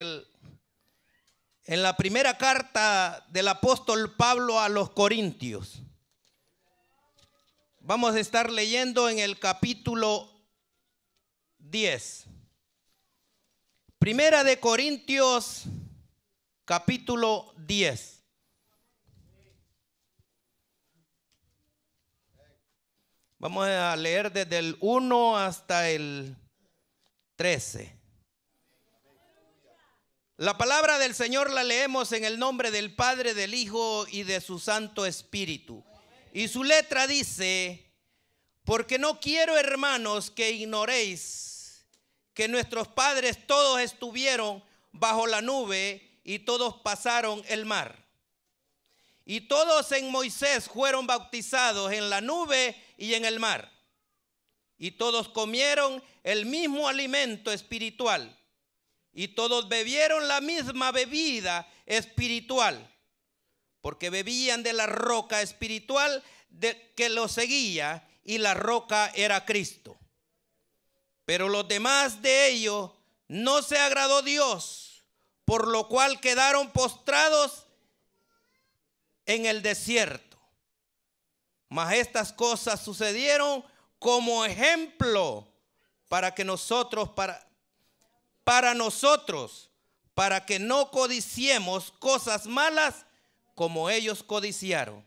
en la primera carta del apóstol Pablo a los Corintios. Vamos a estar leyendo en el capítulo 10. Primera de Corintios, capítulo 10. Vamos a leer desde el 1 hasta el 13. La palabra del Señor la leemos en el nombre del Padre, del Hijo y de su Santo Espíritu. Y su letra dice, porque no quiero hermanos que ignoréis que nuestros padres todos estuvieron bajo la nube y todos pasaron el mar. Y todos en Moisés fueron bautizados en la nube y en el mar. Y todos comieron el mismo alimento espiritual y todos bebieron la misma bebida espiritual, porque bebían de la roca espiritual de, que los seguía y la roca era Cristo. Pero los demás de ellos no se agradó Dios, por lo cual quedaron postrados en el desierto. Mas estas cosas sucedieron como ejemplo para que nosotros para, para nosotros, para que no codiciemos cosas malas como ellos codiciaron.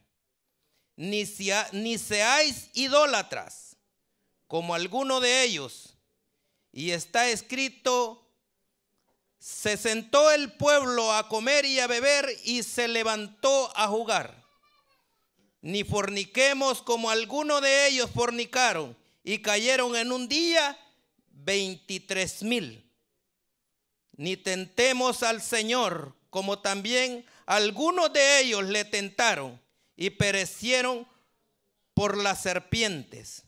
Ni, seáis idólatras como alguno de ellos. Y está escrito, se sentó el pueblo a comer y a beber y se levantó a jugar. Ni forniquemos como alguno de ellos fornicaron y cayeron en un día 23 mil ni tentemos al Señor, como también algunos de ellos le tentaron y perecieron por las serpientes.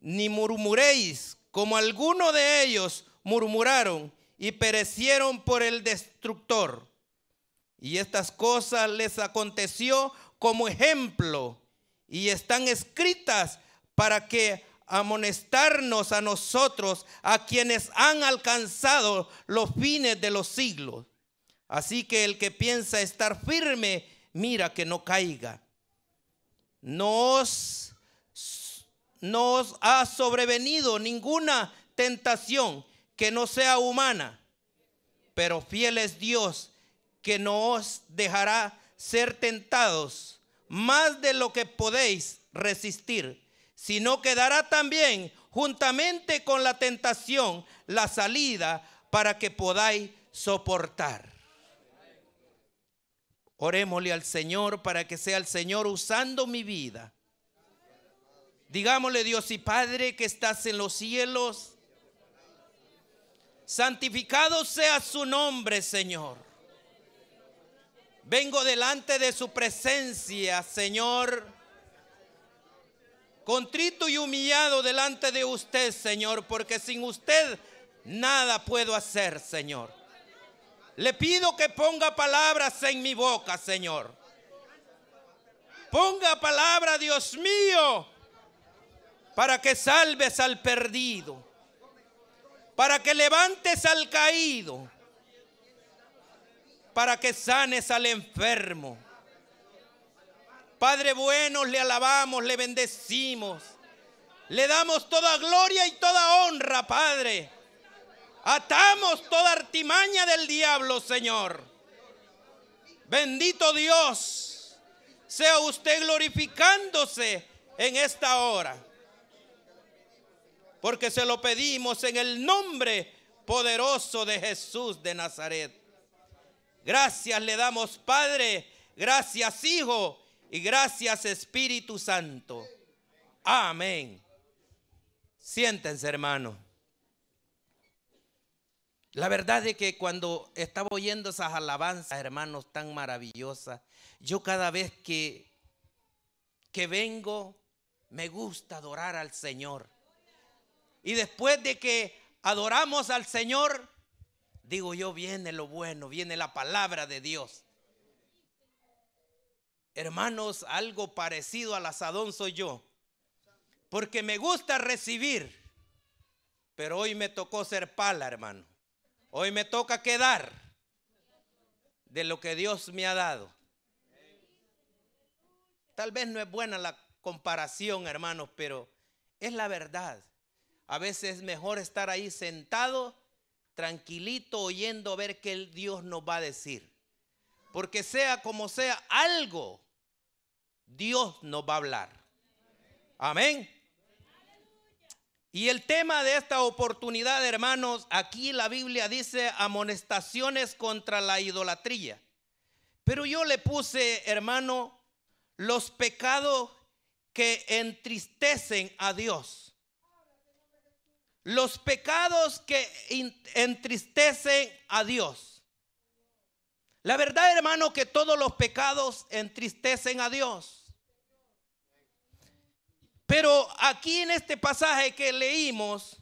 Ni murmuréis, como algunos de ellos murmuraron y perecieron por el destructor. Y estas cosas les aconteció como ejemplo y están escritas para que amonestarnos a nosotros, a quienes han alcanzado los fines de los siglos. Así que el que piensa estar firme, mira que no caiga. Nos, nos ha sobrevenido ninguna tentación que no sea humana, pero fiel es Dios que no os dejará ser tentados más de lo que podéis resistir sino que también juntamente con la tentación la salida para que podáis soportar. Oremosle al Señor para que sea el Señor usando mi vida. Digámosle Dios y Padre que estás en los cielos. Santificado sea su nombre, Señor. Vengo delante de su presencia, Señor contrito y humillado delante de usted, Señor, porque sin usted nada puedo hacer, Señor. Le pido que ponga palabras en mi boca, Señor. Ponga palabra, Dios mío, para que salves al perdido, para que levantes al caído, para que sanes al enfermo Padre bueno, le alabamos, le bendecimos. Le damos toda gloria y toda honra, Padre. Atamos toda artimaña del diablo, Señor. Bendito Dios, sea usted glorificándose en esta hora. Porque se lo pedimos en el nombre poderoso de Jesús de Nazaret. Gracias le damos, Padre. Gracias, Hijo y gracias Espíritu Santo. Amén. Siéntense, hermanos La verdad es que cuando estaba oyendo esas alabanzas, hermanos, tan maravillosas, yo cada vez que, que vengo, me gusta adorar al Señor. Y después de que adoramos al Señor, digo yo, viene lo bueno, viene la palabra de Dios. Hermanos, algo parecido al asadón soy yo. Porque me gusta recibir. Pero hoy me tocó ser pala, hermano. Hoy me toca quedar de lo que Dios me ha dado. Tal vez no es buena la comparación, hermanos, pero es la verdad. A veces es mejor estar ahí sentado, tranquilito, oyendo a ver qué Dios nos va a decir. Porque sea como sea, algo Dios nos va a hablar. Amén. Y el tema de esta oportunidad, hermanos, aquí la Biblia dice amonestaciones contra la idolatría. Pero yo le puse, hermano, los pecados que entristecen a Dios. Los pecados que entristecen a Dios. La verdad, hermano, que todos los pecados entristecen a Dios. Pero aquí en este pasaje que leímos,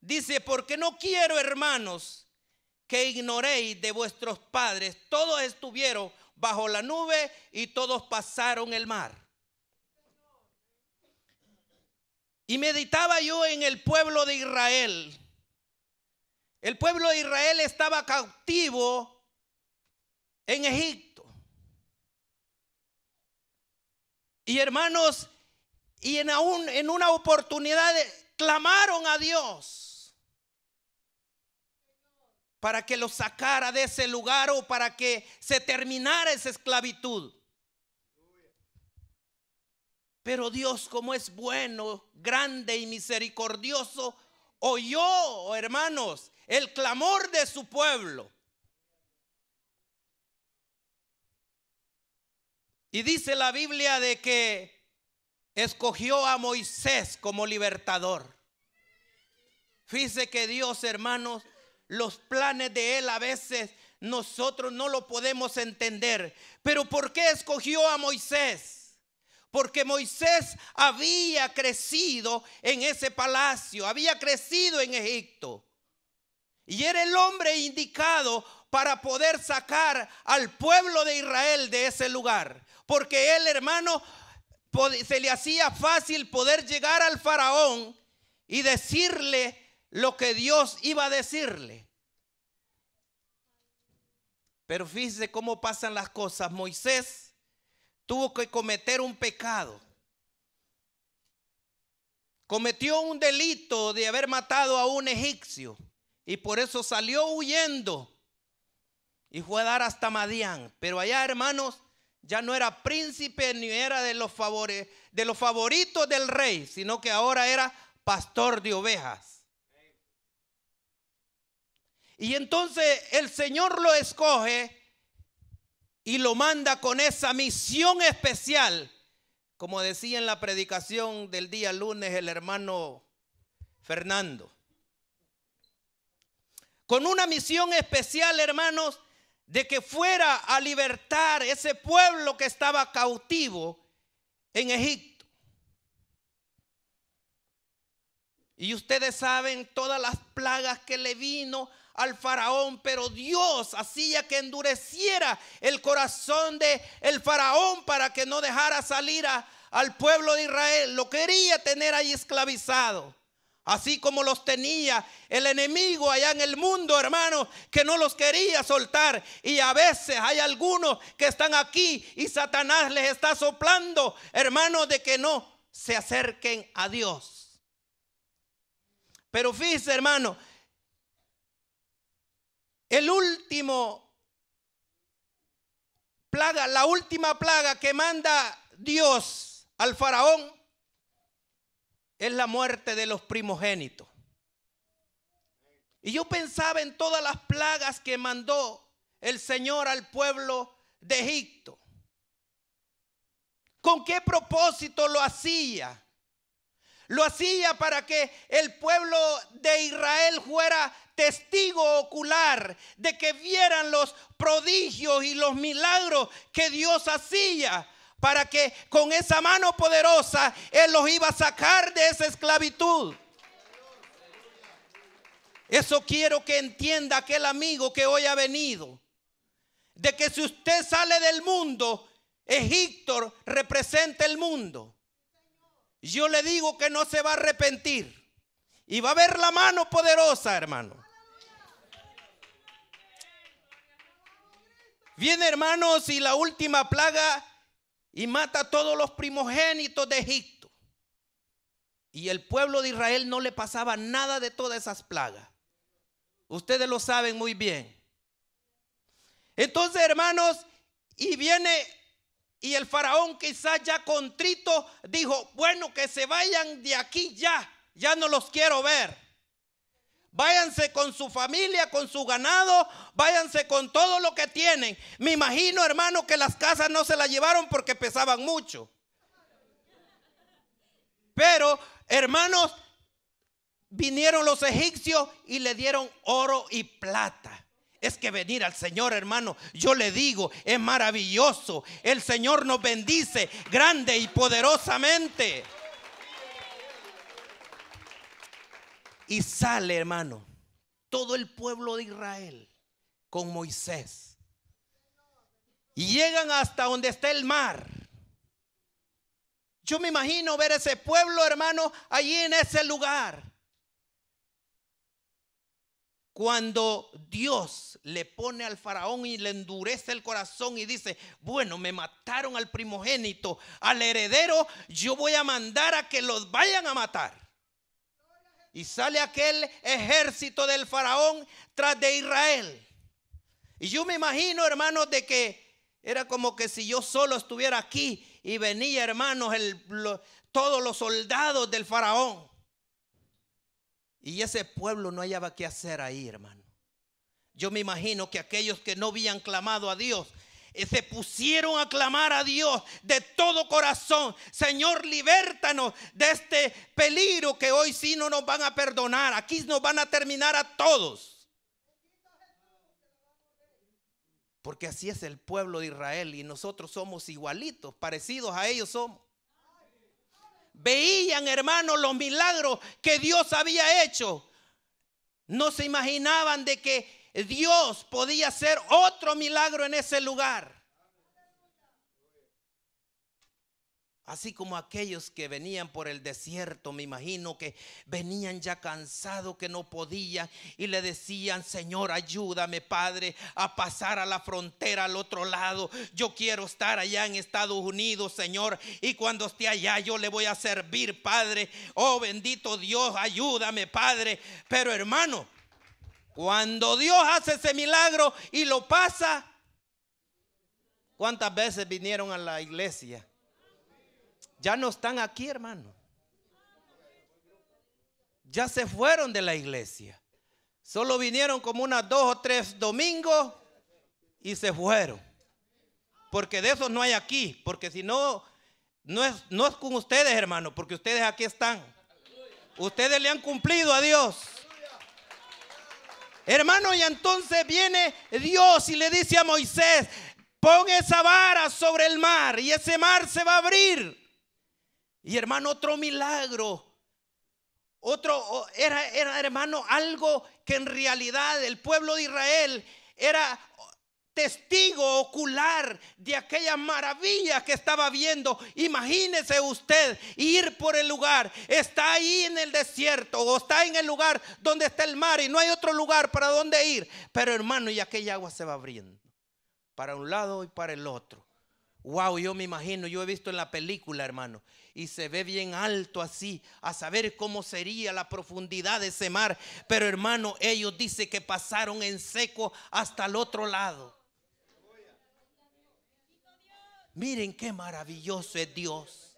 dice, porque no quiero, hermanos, que ignoréis de vuestros padres. Todos estuvieron bajo la nube y todos pasaron el mar. Y meditaba yo en el pueblo de Israel. El pueblo de Israel estaba cautivo en Egipto. Y hermanos, y en, aún, en una oportunidad clamaron a Dios para que lo sacara de ese lugar o para que se terminara esa esclavitud. Pero Dios, como es bueno, grande y misericordioso, oyó, oh hermanos, el clamor de su pueblo. Y dice la Biblia de que escogió a Moisés como libertador. Fíjese que Dios, hermanos, los planes de Él a veces nosotros no lo podemos entender. Pero ¿por qué escogió a Moisés? porque Moisés había crecido en ese palacio, había crecido en Egipto. Y era el hombre indicado para poder sacar al pueblo de Israel de ese lugar. Porque él, hermano, se le hacía fácil poder llegar al faraón y decirle lo que Dios iba a decirle. Pero fíjese cómo pasan las cosas. Moisés tuvo que cometer un pecado. Cometió un delito de haber matado a un egipcio y por eso salió huyendo y fue a dar hasta Madián. Pero allá, hermanos, ya no era príncipe ni era de los, de los favoritos del rey, sino que ahora era pastor de ovejas. Y entonces el Señor lo escoge y lo manda con esa misión especial. Como decía en la predicación del día lunes el hermano Fernando. Con una misión especial, hermanos, de que fuera a libertar ese pueblo que estaba cautivo en Egipto. Y ustedes saben todas las plagas que le vino al faraón, pero Dios hacía que endureciera el corazón de el faraón para que no dejara salir al pueblo de Israel. Lo quería tener ahí esclavizado. Así como los tenía el enemigo allá en el mundo, hermano, que no los quería soltar. Y a veces hay algunos que están aquí y Satanás les está soplando, hermano, de que no se acerquen a Dios. Pero fíjese, hermano, el último plaga, la última plaga que manda Dios al faraón es la muerte de los primogénitos. Y yo pensaba en todas las plagas que mandó el Señor al pueblo de Egipto. ¿Con qué propósito lo hacía? Lo hacía para que el pueblo de Israel fuera testigo ocular de que vieran los prodigios y los milagros que Dios hacía para que con esa mano poderosa Él los iba a sacar de esa esclavitud. Eso quiero que entienda aquel amigo que hoy ha venido. De que si usted sale del mundo, Egipto representa el mundo. Yo le digo que no se va a arrepentir. Y va a ver la mano poderosa, hermano. Bien, hermanos, y la última plaga y mata a todos los primogénitos de Egipto. Y el pueblo de Israel no le pasaba nada de todas esas plagas. Ustedes lo saben muy bien. Entonces, hermanos, y viene y el faraón quizás ya contrito dijo, bueno, que se vayan de aquí ya, ya no los quiero ver. Váyanse con su familia, con su ganado, váyanse con todo lo que tienen. Me imagino, hermano, que las casas no se las llevaron porque pesaban mucho. Pero, hermanos, vinieron los egipcios y le dieron oro y plata. Es que venir al Señor, hermano, yo le digo, es maravilloso. El Señor nos bendice grande y poderosamente. Y sale, hermano, todo el pueblo de Israel con Moisés. Y llegan hasta donde está el mar. Yo me imagino ver ese pueblo, hermano, allí en ese lugar. Cuando Dios le pone al faraón y le endurece el corazón y dice, bueno, me mataron al primogénito, al heredero, yo voy a mandar a que los vayan a matar. Y sale aquel ejército del faraón tras de Israel. Y yo me imagino, hermanos, de que era como que si yo solo estuviera aquí y venía, hermanos, todos los soldados del faraón. Y ese pueblo no hallaba qué hacer ahí, hermano. Yo me imagino que aquellos que no habían clamado a Dios se pusieron a clamar a Dios de todo corazón. Señor, libértanos de este peligro que hoy sí no nos van a perdonar. Aquí nos van a terminar a todos. Porque así es el pueblo de Israel y nosotros somos igualitos, parecidos a ellos somos. Veían, hermanos, los milagros que Dios había hecho. No se imaginaban de que Dios podía hacer otro milagro en ese lugar. Así como aquellos que venían por el desierto, me imagino que venían ya cansados, que no podían, y le decían, Señor, ayúdame, Padre, a pasar a la frontera al otro lado. Yo quiero estar allá en Estados Unidos, Señor, y cuando esté allá yo le voy a servir, Padre. Oh, bendito Dios, ayúdame, Padre. Pero hermano, cuando Dios hace ese milagro y lo pasa, ¿cuántas veces vinieron a la iglesia? Ya no están aquí, hermano. Ya se fueron de la iglesia. Solo vinieron como unas dos o tres domingos y se fueron. Porque de esos no hay aquí. Porque si no, no es, no es con ustedes, hermano. Porque ustedes aquí están. Ustedes le han cumplido a Dios. Hermano, y entonces viene Dios y le dice a Moisés, pon esa vara sobre el mar y ese mar se va a abrir. Y hermano, otro milagro. Otro, era, era hermano, algo que en realidad el pueblo de Israel era testigo ocular de aquella maravilla que estaba viendo. Imagínese usted ir por el lugar, está ahí en el desierto o está en el lugar donde está el mar y no hay otro lugar para dónde ir. Pero hermano, y aquella agua se va abriendo para un lado y para el otro. Wow, yo me imagino, yo he visto en la película, hermano, y se ve bien alto así, a saber cómo sería la profundidad de ese mar. Pero hermano, ellos dicen que pasaron en seco hasta el otro lado. Miren qué maravilloso es Dios.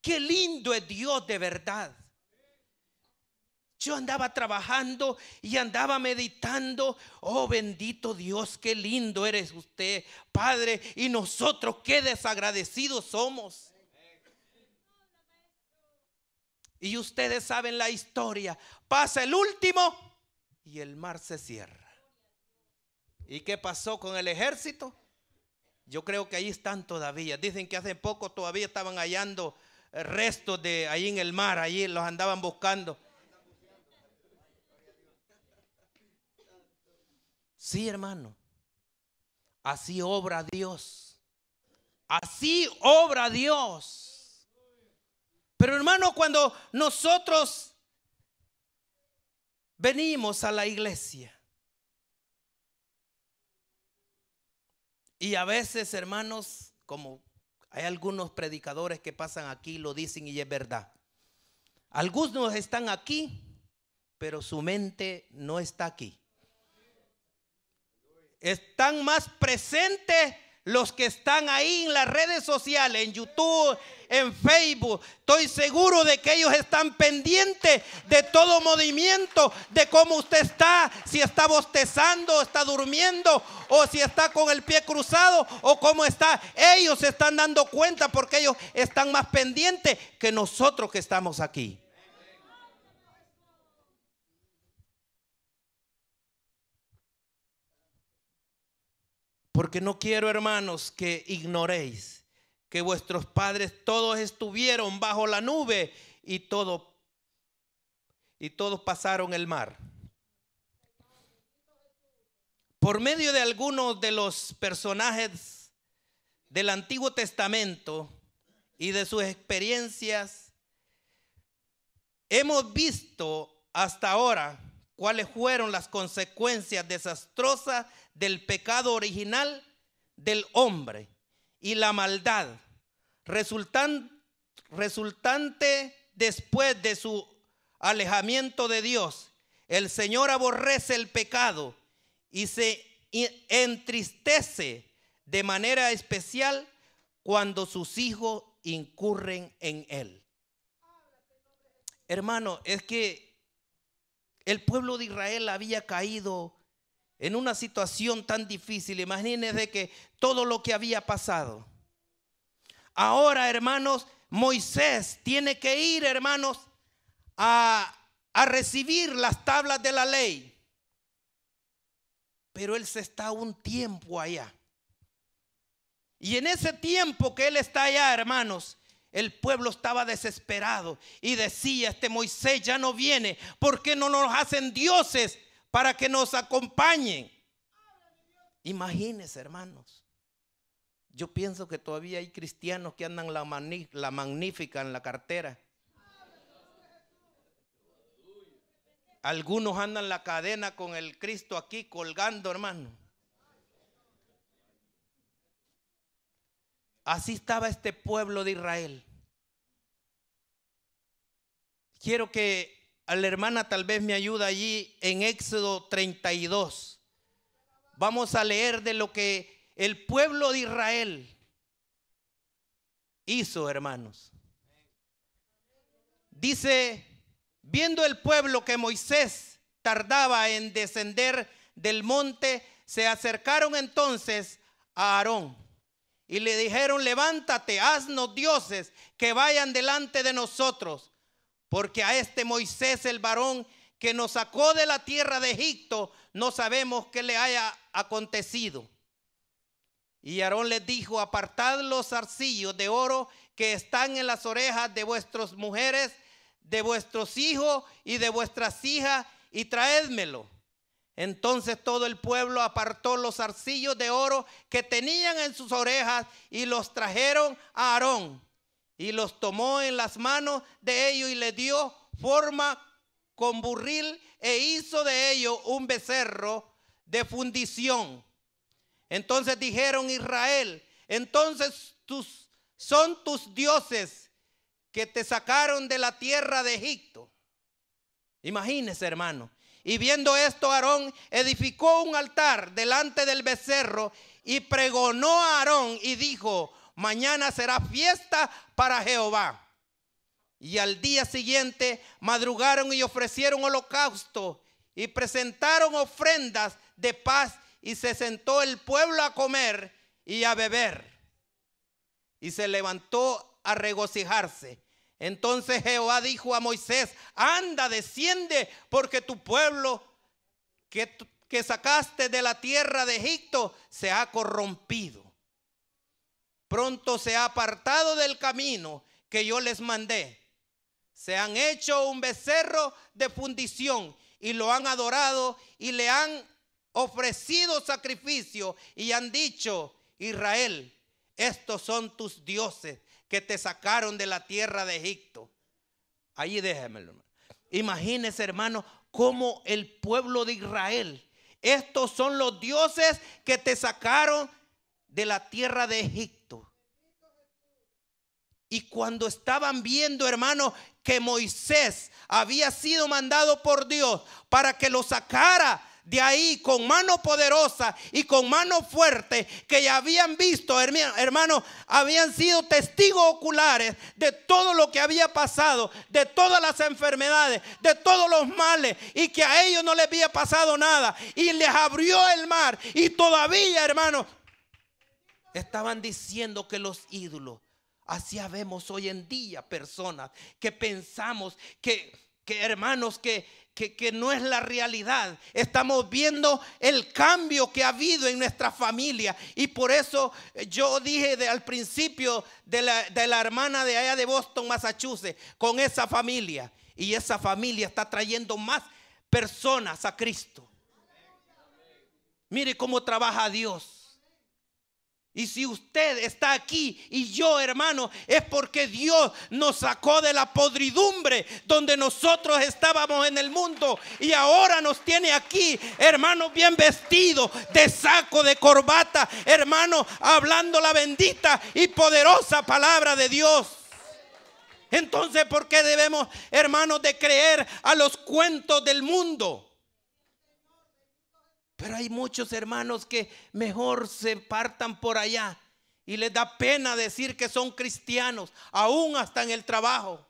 Qué lindo es Dios de verdad. Yo andaba trabajando y andaba meditando. Oh bendito Dios, qué lindo eres usted, Padre. Y nosotros qué desagradecidos somos. Y ustedes saben la historia. Pasa el último y el mar se cierra. ¿Y qué pasó con el ejército? Yo creo que ahí están todavía. Dicen que hace poco todavía estaban hallando eh, restos de ahí en el mar, ahí los andaban buscando. Sí, hermano. Así obra Dios. Así obra Dios. Pero hermano, cuando nosotros venimos a la iglesia, Y a veces, hermanos, como hay algunos predicadores que pasan aquí, lo dicen y es verdad. Algunos están aquí, pero su mente no está aquí. Están más presentes los que están ahí en las redes sociales, en YouTube, en Facebook, estoy seguro de que ellos están pendientes de todo movimiento, de cómo usted está, si está bostezando, está durmiendo, o si está con el pie cruzado, o cómo está. Ellos se están dando cuenta porque ellos están más pendientes que nosotros que estamos aquí. Porque no quiero, hermanos, que ignoréis que vuestros padres todos estuvieron bajo la nube y todo y todos pasaron el mar. Por medio de algunos de los personajes del Antiguo Testamento y de sus experiencias, hemos visto hasta ahora cuáles fueron las consecuencias desastrosas del pecado original del hombre y la maldad, resultante después de su alejamiento de Dios. El Señor aborrece el pecado y se entristece de manera especial cuando sus hijos incurren en él. Hermano, es que el pueblo de Israel había caído en una situación tan difícil. Imagínense que todo lo que había pasado. Ahora, hermanos, Moisés tiene que ir, hermanos, a, a recibir las tablas de la ley. Pero él se está un tiempo allá. Y en ese tiempo que él está allá, hermanos, el pueblo estaba desesperado y decía, este Moisés ya no viene, ¿por qué no nos hacen dioses para que nos acompañen. Imagínense, hermanos. Yo pienso que todavía hay cristianos que andan la, la magnífica en la cartera. Algunos andan la cadena con el Cristo aquí colgando, hermano. Así estaba este pueblo de Israel. Quiero que a la hermana tal vez me ayuda allí en Éxodo 32. Vamos a leer de lo que el pueblo de Israel hizo, hermanos. Dice, viendo el pueblo que Moisés tardaba en descender del monte, se acercaron entonces a Aarón y le dijeron, levántate, haznos dioses que vayan delante de nosotros. Porque a este Moisés, el varón que nos sacó de la tierra de Egipto, no sabemos qué le haya acontecido. Y Aarón les dijo, apartad los arcillos de oro que están en las orejas de vuestras mujeres, de vuestros hijos y de vuestras hijas, y traédmelo. Entonces todo el pueblo apartó los arcillos de oro que tenían en sus orejas y los trajeron a Aarón y los tomó en las manos de ellos y le dio forma con burril e hizo de ellos un becerro de fundición. Entonces dijeron Israel, entonces tus, son tus dioses que te sacaron de la tierra de Egipto. Imagínese, hermano. Y viendo esto, Aarón edificó un altar delante del becerro y pregonó a Aarón y dijo, mañana será fiesta para Jehová. Y al día siguiente madrugaron y ofrecieron holocausto y presentaron ofrendas de paz y se sentó el pueblo a comer y a beber. Y se levantó a regocijarse. Entonces Jehová dijo a Moisés, anda, desciende, porque tu pueblo que, que sacaste de la tierra de Egipto se ha corrompido pronto se ha apartado del camino que yo les mandé. Se han hecho un becerro de fundición y lo han adorado y le han ofrecido sacrificio y han dicho, Israel, estos son tus dioses que te sacaron de la tierra de Egipto. Allí déjemelo. Hermano. Imagínense, hermano, cómo el pueblo de Israel, estos son los dioses que te sacaron de la tierra de Egipto. Y cuando estaban viendo, hermano, que Moisés había sido mandado por Dios para que lo sacara de ahí con mano poderosa y con mano fuerte, que ya habían visto, hermano, habían sido testigos oculares de todo lo que había pasado, de todas las enfermedades, de todos los males, y que a ellos no les había pasado nada, y les abrió el mar, y todavía, hermano, Estaban diciendo que los ídolos, así vemos hoy en día personas que pensamos que, que hermanos, que, que, no es la realidad. Estamos viendo el cambio que ha habido en nuestra familia. Y por eso eh, yo dije al principio de la, de la hermana de allá de Boston, Massachusetts, con esa familia. Y esa familia está trayendo más personas a Cristo. Mire cómo trabaja Dios. Y si usted está aquí y yo, hermano, es porque Dios nos sacó de la podridumbre donde nosotros estábamos en el mundo y ahora nos tiene aquí, hermano, bien vestido, de saco, de corbata, hermano, hablando la bendita y poderosa palabra de Dios. Entonces, ¿por qué debemos, hermano de creer a los cuentos del mundo? Pero hay muchos hermanos que mejor se partan por allá y les da pena decir que son cristianos, aún hasta en el trabajo.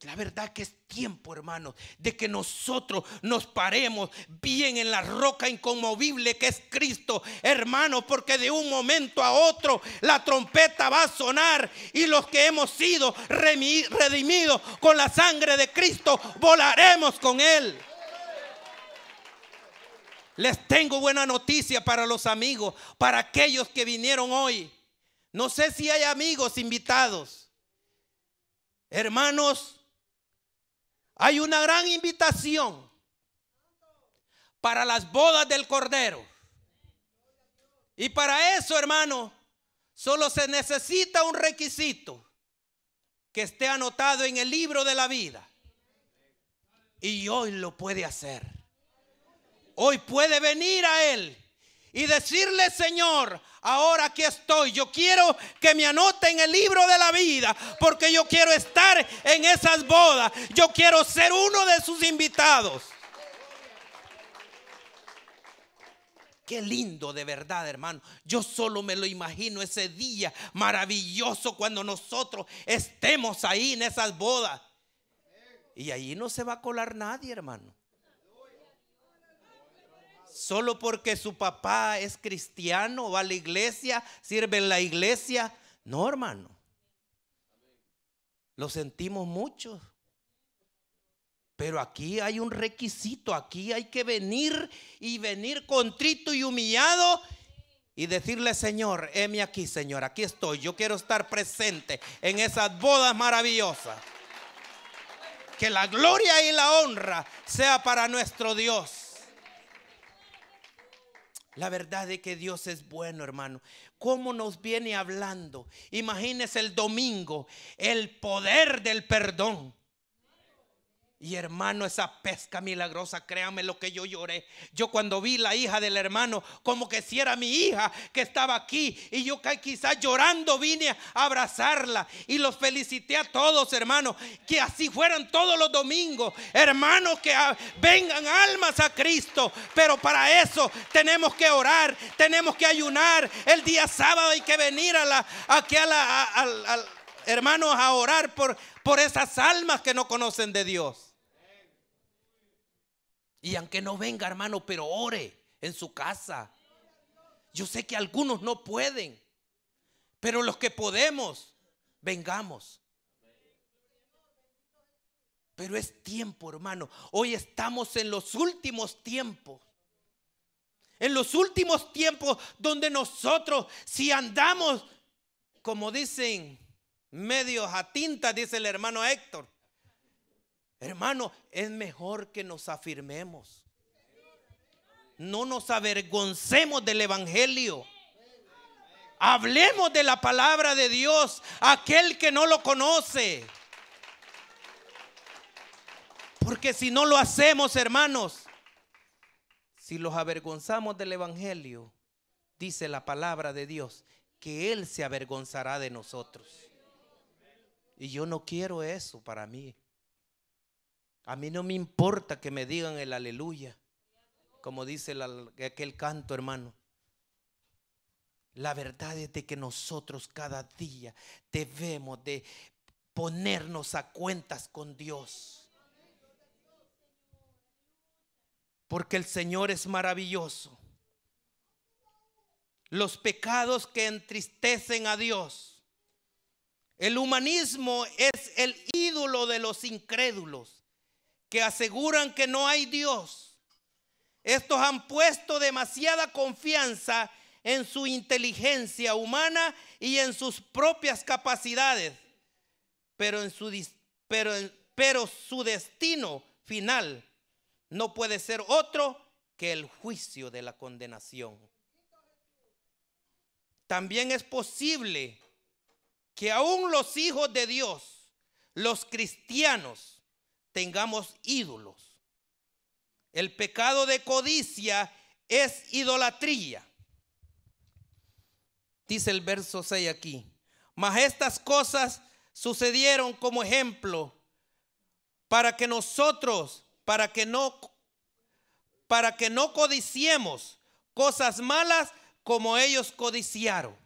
La verdad que es tiempo, hermanos, de que nosotros nos paremos bien en la roca inconmovible que es Cristo, hermanos, porque de un momento a otro la trompeta va a sonar y los que hemos sido redimidos con la sangre de Cristo volaremos con Él. Les tengo buena noticia para los amigos, para aquellos que vinieron hoy. No sé si hay amigos invitados. Hermanos, hay una gran invitación para las bodas del Cordero. Y para eso, hermano, solo se necesita un requisito que esté anotado en el libro de la vida. Y hoy lo puede hacer hoy puede venir a Él y decirle, Señor, ahora aquí estoy. Yo quiero que me anote en el libro de la vida, porque yo quiero estar en esas bodas. Yo quiero ser uno de sus invitados. Qué lindo de verdad, hermano. Yo solo me lo imagino ese día maravilloso cuando nosotros estemos ahí en esas bodas. Y ahí no se va a colar nadie, hermano. Solo porque su papá es cristiano, va a la iglesia, sirve en la iglesia. No, hermano. Lo sentimos mucho. Pero aquí hay un requisito, aquí hay que venir y venir contrito y humillado y decirle, Señor, heme aquí, Señor, aquí estoy, yo quiero estar presente en esas bodas maravillosas. Que la gloria y la honra sea para nuestro Dios. La verdad es que Dios es bueno, hermano. ¿Cómo nos viene hablando? Imagínese el domingo, el poder del perdón. Y hermano, esa pesca milagrosa, créame lo que yo lloré. Yo cuando vi la hija del hermano, como que si era mi hija que estaba aquí. Y yo quizás llorando vine a abrazarla. Y los felicité a todos, hermano. Que así fueran todos los domingos. Hermanos, que ah, vengan almas a Cristo. Pero para eso tenemos que orar, tenemos que ayunar. El día sábado hay que venir a la, aquí a la, hermanos, a orar por, por esas almas que no conocen de Dios. Y aunque no venga, hermano, pero ore en su casa. Yo sé que algunos no pueden, pero los que podemos, vengamos. Pero es tiempo, hermano. Hoy estamos en los últimos tiempos. En los últimos tiempos donde nosotros, si andamos, como dicen medios a tinta, dice el hermano Héctor, Hermano, es mejor que nos afirmemos. No nos avergoncemos del Evangelio. Hablemos de la palabra de Dios, aquel que no lo conoce. Porque si no lo hacemos, hermanos, si los avergonzamos del Evangelio, dice la palabra de Dios, que Él se avergonzará de nosotros. Y yo no quiero eso para mí. A mí no me importa que me digan el aleluya, como dice aquel canto, hermano. La verdad es de que nosotros cada día debemos de ponernos a cuentas con Dios. Porque el Señor es maravilloso. Los pecados que entristecen a Dios. El humanismo es el ídolo de los incrédulos que aseguran que no hay Dios. Estos han puesto demasiada confianza en su inteligencia humana y en sus propias capacidades, pero, en su, pero, pero su destino final no puede ser otro que el juicio de la condenación. También es posible que aún los hijos de Dios, los cristianos, tengamos ídolos. El pecado de codicia es idolatría. Dice el verso 6 aquí. Mas estas cosas sucedieron como ejemplo para que nosotros, para que no, para que no codiciemos cosas malas como ellos codiciaron.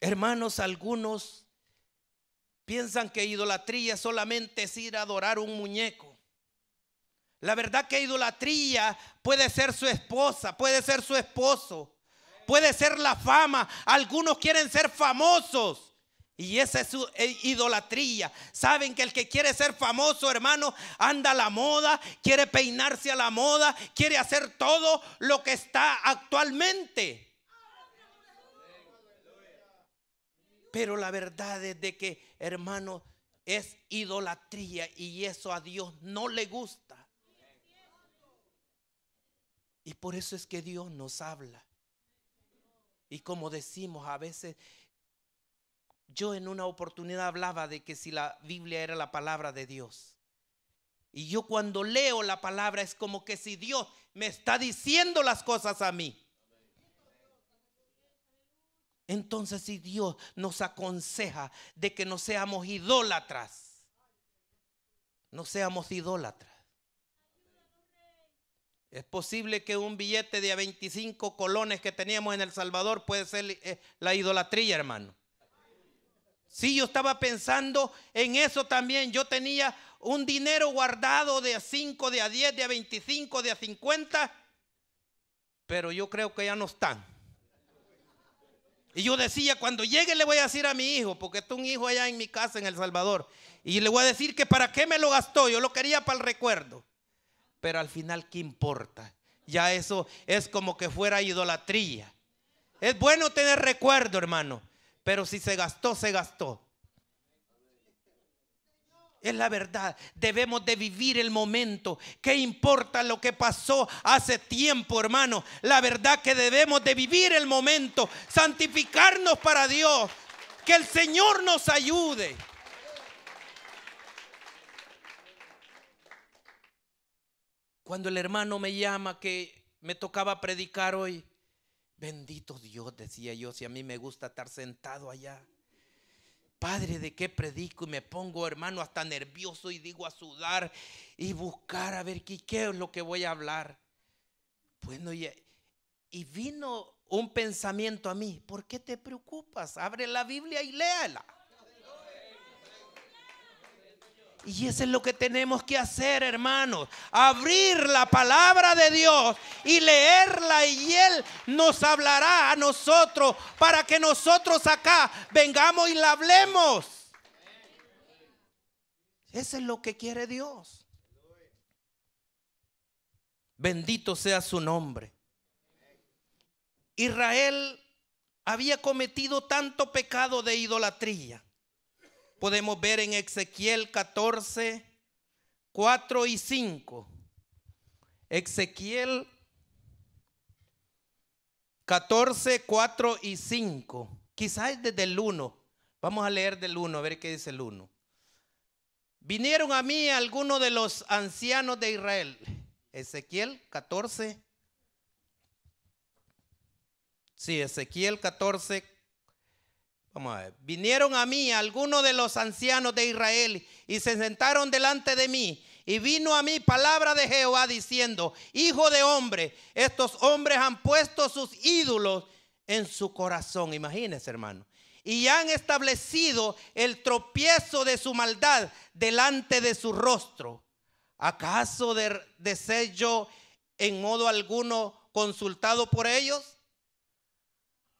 Hermanos, algunos piensan que idolatría solamente es ir a adorar un muñeco. La verdad que idolatría puede ser su esposa, puede ser su esposo, puede ser la fama. Algunos quieren ser famosos. Y esa es su e, idolatría. Saben que el que quiere ser famoso, hermano, anda a la moda, quiere peinarse a la moda, quiere hacer todo lo que está actualmente. Pero la verdad es de que, hermano, es idolatría y eso a Dios no le gusta. Y por eso es que Dios nos habla. Y como decimos a veces, yo en una oportunidad hablaba de que si la Biblia era la palabra de Dios. Y yo cuando leo la palabra es como que si Dios me está diciendo las cosas a mí. Entonces si Dios nos aconseja de que no seamos idólatras, no seamos idólatras. Es posible que un billete de 25 colones que teníamos en El Salvador puede ser eh, la idolatría, hermano. Sí, yo estaba pensando en eso también. Yo tenía un dinero guardado de a 5, de a 10, de a 25, de a 50, pero yo creo que ya no están. Y yo decía, cuando llegue le voy a decir a mi hijo, porque es un hijo allá en mi casa en El Salvador, y le voy a decir que para qué me lo gastó, yo lo quería para el recuerdo. Pero al final, ¿qué importa? Ya eso es como que fuera idolatría. Es bueno tener recuerdo, hermano, pero si se gastó, se gastó. Es la verdad. Debemos de vivir el momento. ¿Qué importa lo que pasó hace tiempo, hermano? La verdad que debemos de vivir el momento. Santificarnos para Dios. Que el Señor nos ayude. Cuando el hermano me llama que me tocaba predicar hoy, bendito Dios, decía yo, si a mí me gusta estar sentado allá. Padre, ¿de qué predico? Y me pongo, hermano, hasta nervioso y digo a sudar y buscar a ver qué, qué es lo que voy a hablar. Bueno, y, y vino un pensamiento a mí, ¿por qué te preocupas? Abre la Biblia y léala. Y eso es lo que tenemos que hacer, hermanos. Abrir la palabra de Dios y leerla y Él nos hablará a nosotros para que nosotros acá vengamos y la hablemos. Eso es lo que quiere Dios. Bendito sea su nombre. Israel había cometido tanto pecado de idolatría podemos ver en Ezequiel 14, 4 y 5. Ezequiel 14, 4 y 5. Quizás desde el 1. Vamos a leer del 1, a ver qué dice el 1. Vinieron a mí algunos de los ancianos de Israel. Ezequiel 14. Sí, Ezequiel 14, Vinieron a mí algunos de los ancianos de Israel y se sentaron delante de mí. Y vino a mí palabra de Jehová diciendo, hijo de hombre, estos hombres han puesto sus ídolos en su corazón. Imagínense, hermano. Y han establecido el tropiezo de su maldad delante de su rostro. ¿Acaso de, de ser yo en modo alguno consultado por ellos?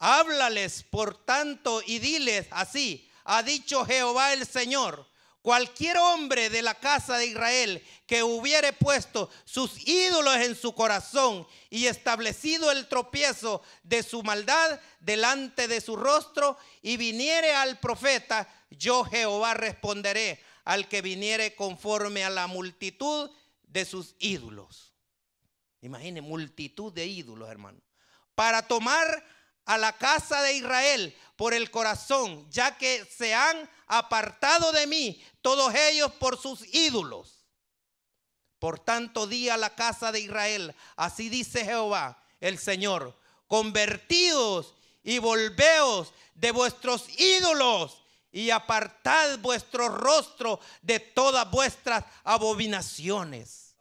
Háblales, por tanto, y diles así, ha dicho Jehová el Señor, cualquier hombre de la casa de Israel que hubiere puesto sus ídolos en su corazón y establecido el tropiezo de su maldad delante de su rostro y viniere al profeta, yo Jehová responderé al que viniere conforme a la multitud de sus ídolos. Imagine, multitud de ídolos, hermano. Para tomar a la casa de Israel por el corazón, ya que se han apartado de mí todos ellos por sus ídolos. Por tanto, di a la casa de Israel, así dice Jehová el Señor, convertidos y volveos de vuestros ídolos y apartad vuestro rostro de todas vuestras abominaciones.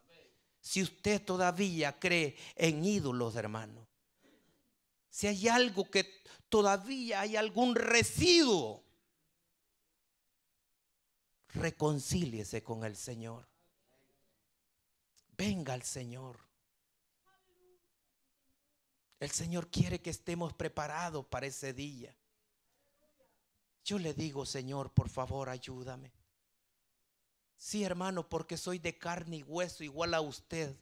Si usted todavía cree en ídolos, hermano, si hay algo que todavía hay algún residuo, reconcíliese con el Señor. Venga al Señor. El Señor quiere que estemos preparados para ese día. Yo le digo, Señor, por favor, ayúdame. Sí, hermano, porque soy de carne y hueso igual a usted.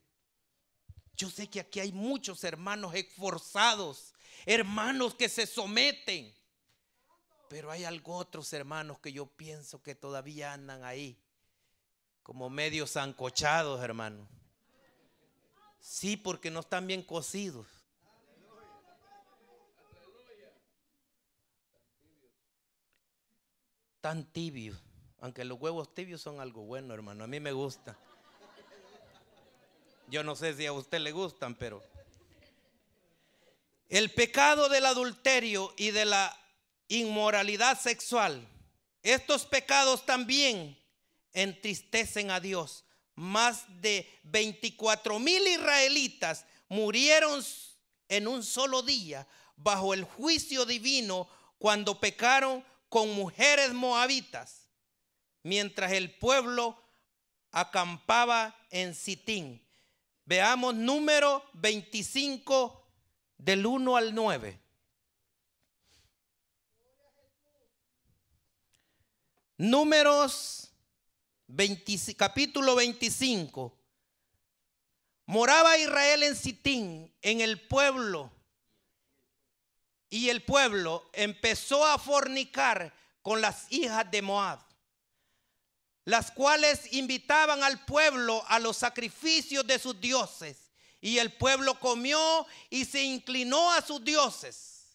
Yo sé que aquí hay muchos hermanos esforzados, hermanos que se someten, pero hay algo otros hermanos que yo pienso que todavía andan ahí, como medio zancochados, hermano. Sí, porque no están bien cocidos. Tan tibios, aunque los huevos tibios son algo bueno, hermano, a mí me gusta. Yo no sé si a usted le gustan, pero... El pecado del adulterio y de la inmoralidad sexual, estos pecados también entristecen a Dios. Más de 24 mil israelitas murieron en un solo día bajo el juicio divino cuando pecaron con mujeres moabitas, mientras el pueblo acampaba en Sitín. Veamos número 25 del 1 al 9. Números 20, capítulo 25. Moraba Israel en Sitín, en el pueblo, y el pueblo empezó a fornicar con las hijas de Moab las cuales invitaban al pueblo a los sacrificios de sus dioses. Y el pueblo comió y se inclinó a sus dioses.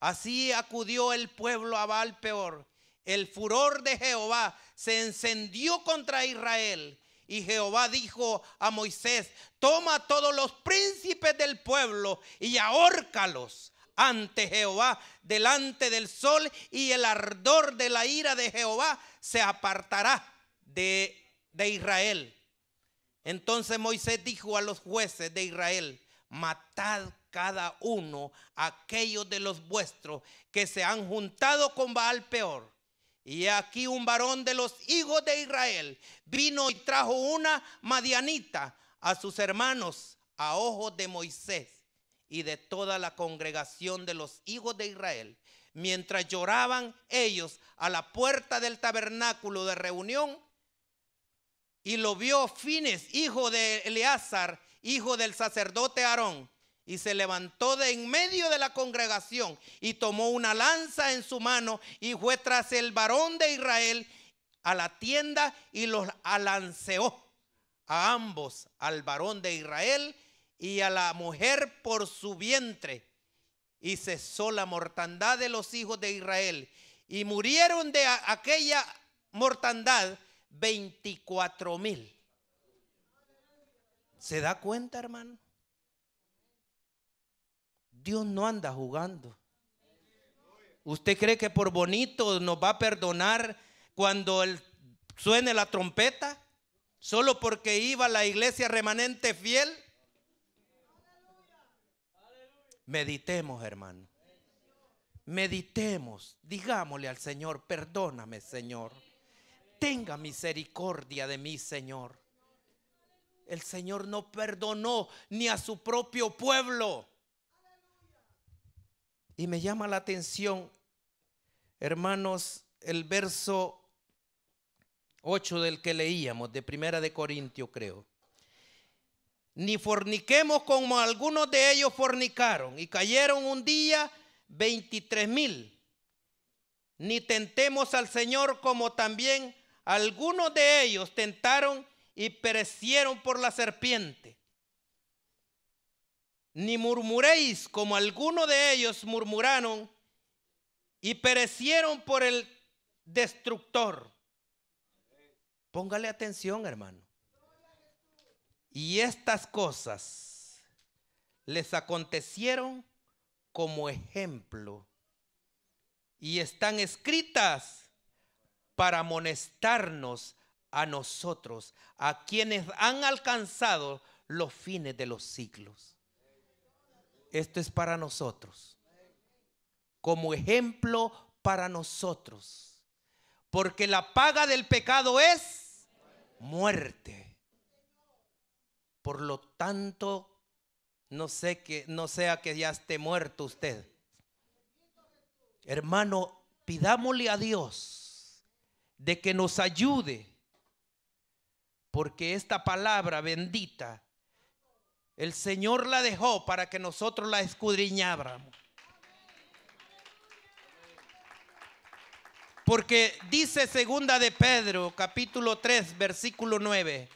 Así acudió el pueblo a Baal peor. El furor de Jehová se encendió contra Israel. Y Jehová dijo a Moisés, toma todos los príncipes del pueblo y ahórcalos ante Jehová delante del sol y el ardor de la ira de Jehová se apartará de, Israel. Entonces Moisés dijo a los jueces de Israel, matad cada uno aquellos de los vuestros que se han juntado con Baal peor. Y aquí un varón de los hijos de Israel vino y trajo una madianita a sus hermanos a ojos de Moisés y de toda la congregación de los hijos de Israel, mientras lloraban ellos a la puerta del tabernáculo de reunión, y lo vio Fines, hijo de Eleazar, hijo del sacerdote Aarón, y se levantó de en medio de la congregación y tomó una lanza en su mano y fue tras el varón de Israel a la tienda y los alanceó a ambos, al varón de Israel y a la mujer por su vientre. Y cesó la mortandad de los hijos de Israel. Y murieron de aquella mortandad 24 mil. ¿Se da cuenta, hermano? Dios no anda jugando. ¿Usted cree que por bonito nos va a perdonar cuando suene la trompeta? ¿Solo porque iba a la iglesia remanente fiel? Meditemos, hermano. Meditemos. Digámosle al Señor, perdóname, Señor. Tenga misericordia de mí, Señor. El Señor no perdonó ni a su propio pueblo. Y me llama la atención, hermanos, el verso 8 del que leíamos, de Primera de Corintio, creo ni forniquemos como algunos de ellos fornicaron y cayeron un día veintitrés mil, ni tentemos al Señor como también algunos de ellos tentaron y perecieron por la serpiente. Ni murmuréis como algunos de ellos murmuraron y perecieron por el destructor. Póngale atención, hermano. Y estas cosas les acontecieron como ejemplo y están escritas para amonestarnos a nosotros, a quienes han alcanzado los fines de los siglos. Esto es para nosotros, como ejemplo para nosotros, porque la paga del pecado es muerte por lo tanto, no, sé que, no sea que ya esté muerto usted. Hermano, pidámosle a Dios de que nos ayude, porque esta palabra bendita, el Señor la dejó para que nosotros la escudriñáramos. Porque dice segunda de Pedro, capítulo 3, versículo 9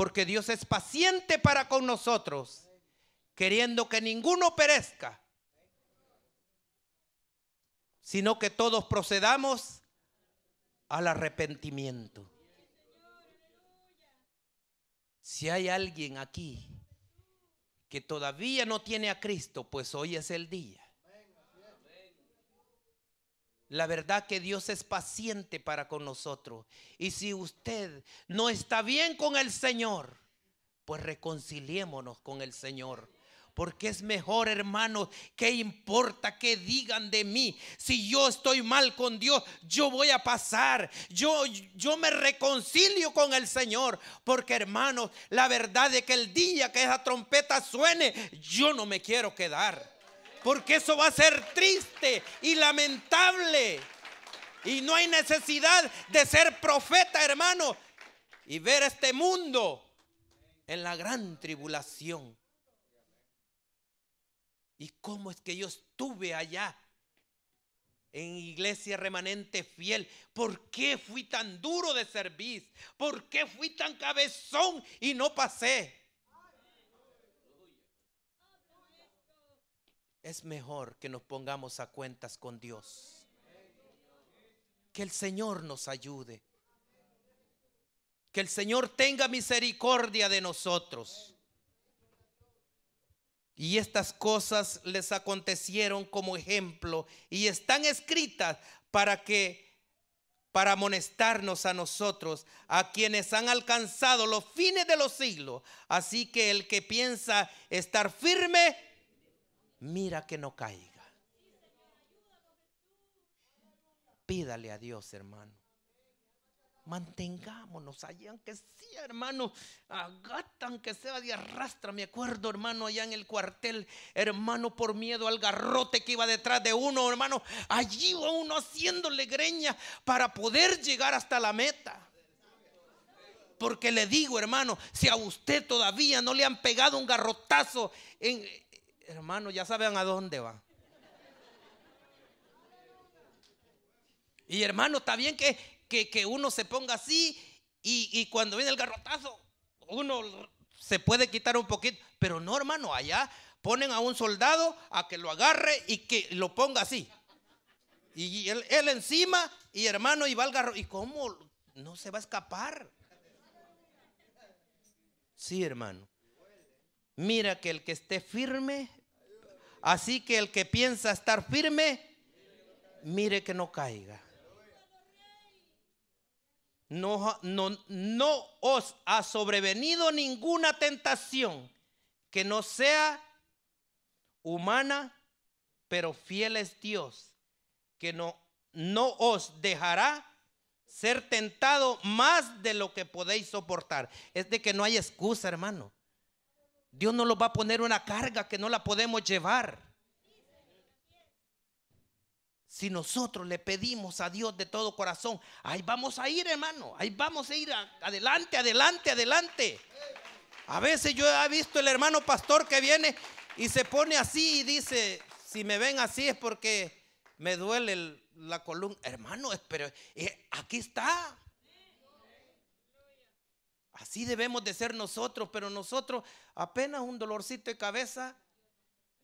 porque Dios es paciente para con nosotros, queriendo que ninguno perezca, sino que todos procedamos al arrepentimiento. Si hay alguien aquí que todavía no tiene a Cristo, pues hoy es el día. La verdad que Dios es paciente para con nosotros. Y si usted no está bien con el Señor, pues reconciliémonos con el Señor. Porque es mejor, hermanos, que importa que digan de mí? Si yo estoy mal con Dios, yo voy a pasar. Yo, yo me reconcilio con el Señor. Porque, hermanos, la verdad es que el día que esa trompeta suene, yo no me quiero quedar porque eso va a ser triste y lamentable. Y no hay necesidad de ser profeta, hermano, y ver este mundo en la gran tribulación. ¿Y cómo es que yo estuve allá en iglesia remanente fiel? ¿Por qué fui tan duro de servir? ¿Por qué fui tan cabezón y no pasé? es mejor que nos pongamos a cuentas con Dios. Que el Señor nos ayude. Que el Señor tenga misericordia de nosotros. Y estas cosas les acontecieron como ejemplo y están escritas para que para amonestarnos a nosotros, a quienes han alcanzado los fines de los siglos. Así que el que piensa estar firme, mira que no caiga. Pídale a Dios, hermano. Mantengámonos allá, aunque sea, hermano. Agata, aunque sea de arrastra. Me acuerdo, hermano, allá en el cuartel, hermano, por miedo al garrote que iba detrás de uno, hermano. Allí va uno haciéndole greña para poder llegar hasta la meta. Porque le digo, hermano, si a usted todavía no le han pegado un garrotazo en, hermano, ya saben a dónde va. Y hermano, está bien que, uno se ponga así y, cuando viene el garrotazo, uno se puede quitar un poquito. Pero no, hermano, allá ponen a un soldado a que lo agarre y que lo ponga así. Y él, encima, y hermano, y va garrotazo ¿Y cómo? No se va a escapar. Sí, hermano. Mira que el que esté firme, Así que el que piensa estar firme, mire que no caiga. No, no, os ha sobrevenido ninguna tentación que no sea humana, pero fiel es Dios, que no os dejará ser tentado más de lo que podéis soportar. Es de que no hay excusa, hermano. Dios no nos va a poner una carga que no la podemos llevar. Si nosotros le pedimos a Dios de todo corazón, ahí vamos a ir, hermano, ahí vamos a ir adelante, adelante, adelante. A veces yo he visto el hermano pastor que viene y se pone así y dice, si me ven así es porque me duele la columna. Hermano, pero eh, aquí está. Así debemos de ser nosotros, pero nosotros apenas un dolorcito de cabeza.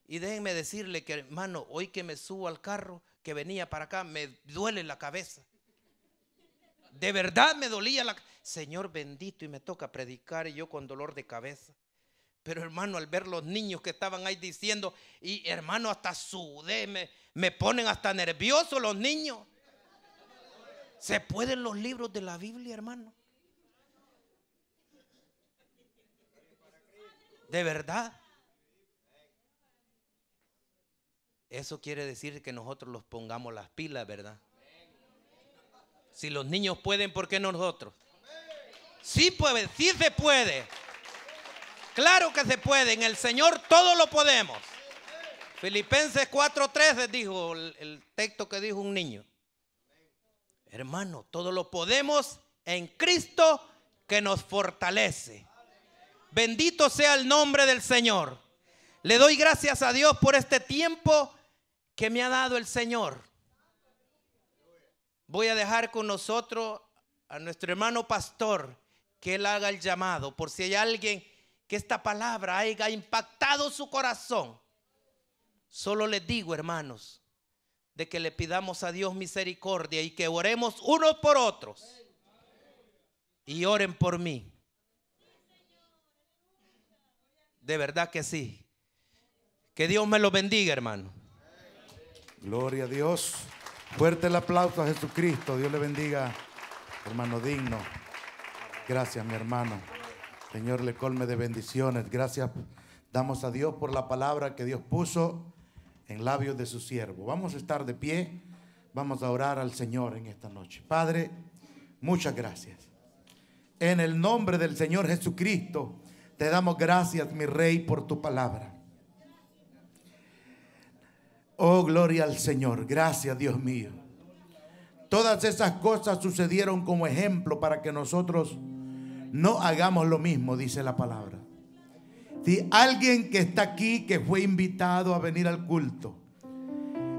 Y déjenme decirle que, hermano, hoy que me subo al carro que venía para acá, me duele la cabeza. De verdad me dolía la Señor bendito y me toca predicar y yo con dolor de cabeza. Pero hermano, al ver los niños que estaban ahí diciendo, y hermano, hasta sudé, me, me ponen hasta nervioso los niños. ¿Se pueden los libros de la Biblia, hermano? ¿De verdad? Eso quiere decir que nosotros los pongamos las pilas, ¿verdad? Si los niños pueden, ¿por qué nosotros? Sí puede, sí se puede. Claro que se puede. En el Señor todo lo podemos. Filipenses 4:13 dijo el, el, texto que dijo un niño. Hermano, todo lo podemos en Cristo que nos fortalece. Bendito sea el nombre del Señor. Le doy gracias a Dios por este tiempo que me ha dado el Señor. Voy a dejar con nosotros a nuestro hermano pastor que él haga el llamado por si hay alguien que esta palabra haya impactado su corazón. Solo les digo, hermanos, de que le pidamos a Dios misericordia y que oremos unos por otros. Y oren por mí. De verdad que sí. Que Dios me lo bendiga, hermano. Gloria a Dios. Fuerte el aplauso a Jesucristo. Dios le bendiga, hermano digno. Gracias, mi hermano. Señor, le colme de bendiciones. Gracias. Damos a Dios por la palabra que Dios puso en labios de su siervo. Vamos a estar de pie. Vamos a orar al Señor en esta noche. Padre, muchas gracias. En el nombre del Señor Jesucristo te damos gracias, mi rey, por tu palabra. Oh, gloria al Señor. Gracias, Dios mío. Todas esas cosas sucedieron como ejemplo para que nosotros no hagamos lo mismo, dice la palabra. Si alguien que está aquí, que fue invitado a venir al culto,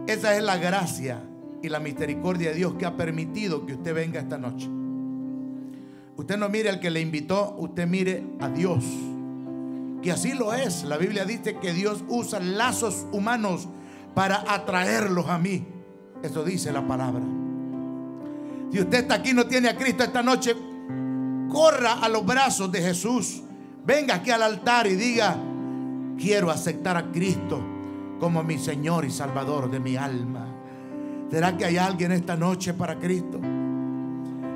esa es la gracia y la misericordia de Dios que ha permitido que usted venga esta noche. Usted no mire al que le invitó, usted mire a Dios. Que así lo es. La Biblia dice que Dios usa lazos humanos para atraerlos a mí. Eso dice la palabra. Si usted está aquí no tiene a Cristo esta noche, corra a los brazos de Jesús. Venga aquí al altar y diga, quiero aceptar a Cristo como mi Señor y Salvador de mi alma. ¿Será que hay alguien esta noche para Cristo?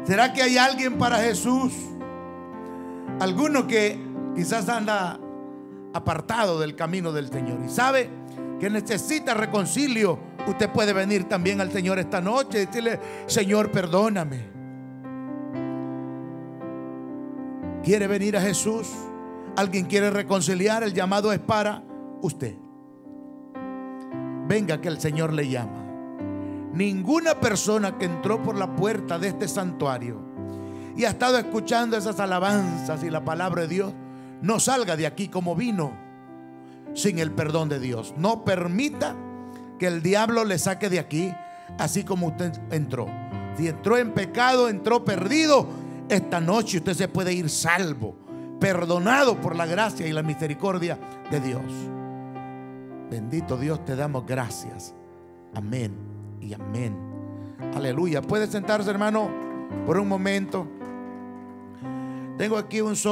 ¿Será que hay alguien para Jesús? Alguno que quizás anda apartado del camino del Señor y sabe que necesita reconcilio. Usted puede venir también al Señor esta noche y decirle, Señor, perdóname. ¿Quiere venir a Jesús? ¿Alguien quiere reconciliar? El llamado es para usted. Venga que el Señor le llama. Ninguna persona que entró por la puerta de este santuario y ha estado escuchando esas alabanzas y la palabra de Dios, no salga de aquí como vino sin el perdón de Dios. No permita que el diablo le saque de aquí así como usted entró. Si entró en pecado, entró perdido, esta noche usted se puede ir salvo, perdonado por la gracia y la misericordia de Dios. Bendito Dios, te damos gracias. Amén y amén. Aleluya. Puede sentarse, hermano, por un momento. Tengo aquí un sol.